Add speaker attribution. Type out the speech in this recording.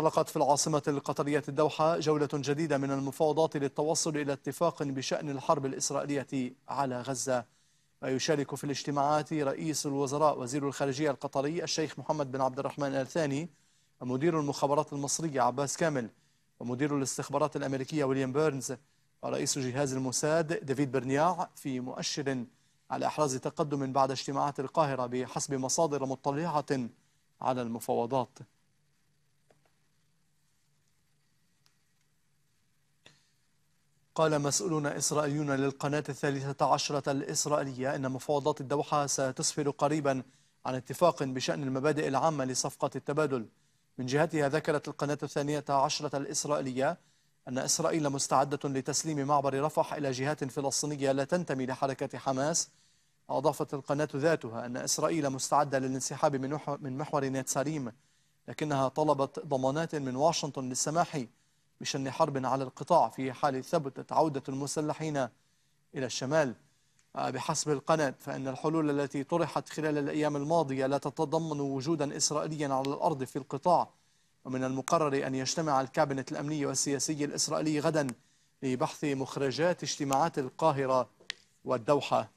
Speaker 1: انطلقت في العاصمة القطرية الدوحة جولة جديدة من المفاوضات للتوصل إلى اتفاق بشأن الحرب الإسرائيلية على غزة ويشارك في الاجتماعات رئيس الوزراء وزير الخارجية القطري الشيخ محمد بن عبد الرحمن آل ثاني ومدير المخابرات المصرية عباس كامل ومدير الاستخبارات الأمريكية ويليام بيرنز ورئيس جهاز الموساد ديفيد برنياع في مؤشر على إحراز تقدم بعد اجتماعات القاهرة بحسب مصادر مطلعة على المفاوضات قال مسؤولون إسرائيليون للقناة الثالثة عشرة الإسرائيلية أن مفاوضات الدوحة ستسفر قريبا عن اتفاق بشأن المبادئ العامة لصفقة التبادل من جهتها ذكرت القناة الثانية عشرة الإسرائيلية أن إسرائيل مستعدة لتسليم معبر رفح إلى جهات فلسطينية لا تنتمي لحركة حماس أضافت القناة ذاتها أن إسرائيل مستعدة للانسحاب من محور ناتساريم لكنها طلبت ضمانات من واشنطن للسماح بشن حرب على القطاع في حال ثبتت عودة المسلحين إلى الشمال آه، بحسب القناة فإن الحلول التي طرحت خلال الأيام الماضية لا تتضمن وجودا إسرائيليا على الأرض في القطاع ومن المقرر أن يجتمع الكابينة الأمني والسياسي الإسرائيلي غدا لبحث مخرجات اجتماعات القاهرة والدوحة